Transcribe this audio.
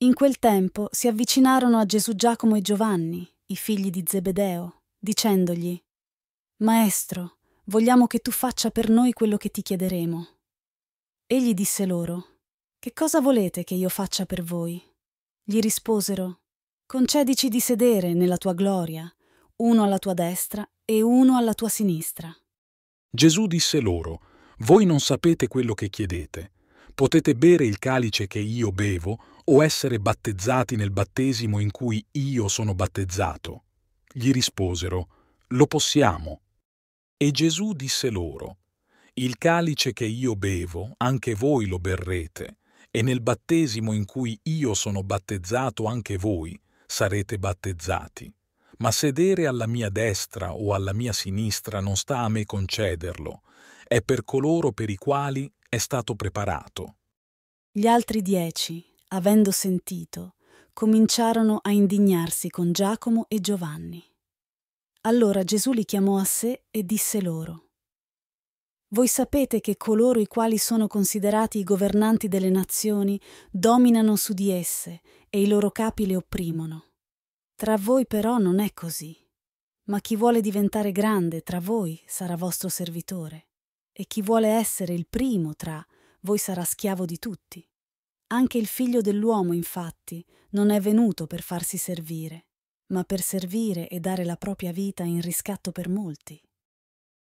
In quel tempo si avvicinarono a Gesù Giacomo e Giovanni, i figli di Zebedeo, dicendogli Maestro, vogliamo che tu faccia per noi quello che ti chiederemo. Egli disse loro Che cosa volete che io faccia per voi? Gli risposero Concedici di sedere nella tua gloria, uno alla tua destra e uno alla tua sinistra. Gesù disse loro Voi non sapete quello che chiedete potete bere il calice che io bevo o essere battezzati nel battesimo in cui io sono battezzato? Gli risposero, Lo possiamo. E Gesù disse loro, Il calice che io bevo, anche voi lo berrete, e nel battesimo in cui io sono battezzato anche voi sarete battezzati. Ma sedere alla mia destra o alla mia sinistra non sta a me concederlo, è per coloro per i quali è stato preparato. Gli altri dieci, avendo sentito, cominciarono a indignarsi con Giacomo e Giovanni. Allora Gesù li chiamò a sé e disse loro, Voi sapete che coloro i quali sono considerati i governanti delle nazioni dominano su di esse e i loro capi le opprimono. Tra voi però non è così, ma chi vuole diventare grande tra voi sarà vostro servitore e chi vuole essere il primo tra voi sarà schiavo di tutti. Anche il figlio dell'uomo, infatti, non è venuto per farsi servire, ma per servire e dare la propria vita in riscatto per molti.